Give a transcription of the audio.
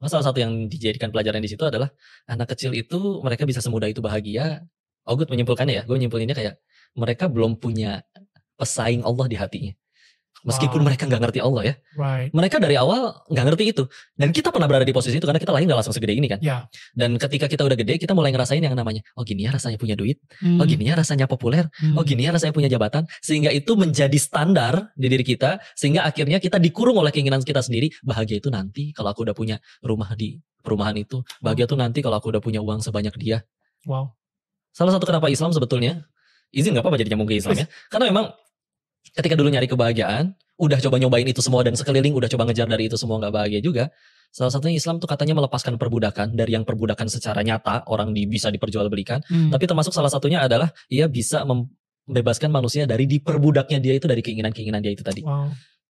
Oh, salah satu yang dijadikan pelajaran di situ adalah anak kecil itu mereka bisa semudah itu bahagia. Oh, gue menyimpulkannya ya, gue menyimpulinnya kayak mereka belum punya pesaing Allah di hatinya. Meskipun wow. mereka nggak ngerti Allah ya, right. mereka dari awal nggak ngerti itu. Dan kita pernah berada di posisi itu karena kita lahir nggak langsung segede ini kan. Yeah. Dan ketika kita udah gede, kita mulai ngerasain yang namanya, oh gini ya rasanya punya duit, oh, hmm. oh gini ya rasanya populer, oh, hmm. oh gini ya rasanya punya jabatan, sehingga itu menjadi standar di diri kita, sehingga akhirnya kita dikurung oleh keinginan kita sendiri. Bahagia itu nanti kalau aku udah punya rumah di perumahan itu, bahagia itu nanti kalau aku udah punya uang sebanyak dia. Wow. Salah satu kenapa Islam sebetulnya izin gak apa-apa jadi nyambung ke Islam ya. Karena memang ketika dulu nyari kebahagiaan, udah coba nyobain itu semua dan sekeliling udah coba ngejar dari itu semua nggak bahagia juga. Salah satunya Islam tuh katanya melepaskan perbudakan dari yang perbudakan secara nyata orang di, bisa diperjualbelikan, hmm. tapi termasuk salah satunya adalah ia bisa membebaskan manusia dari diperbudaknya dia itu dari keinginan-keinginan dia itu tadi. Wow.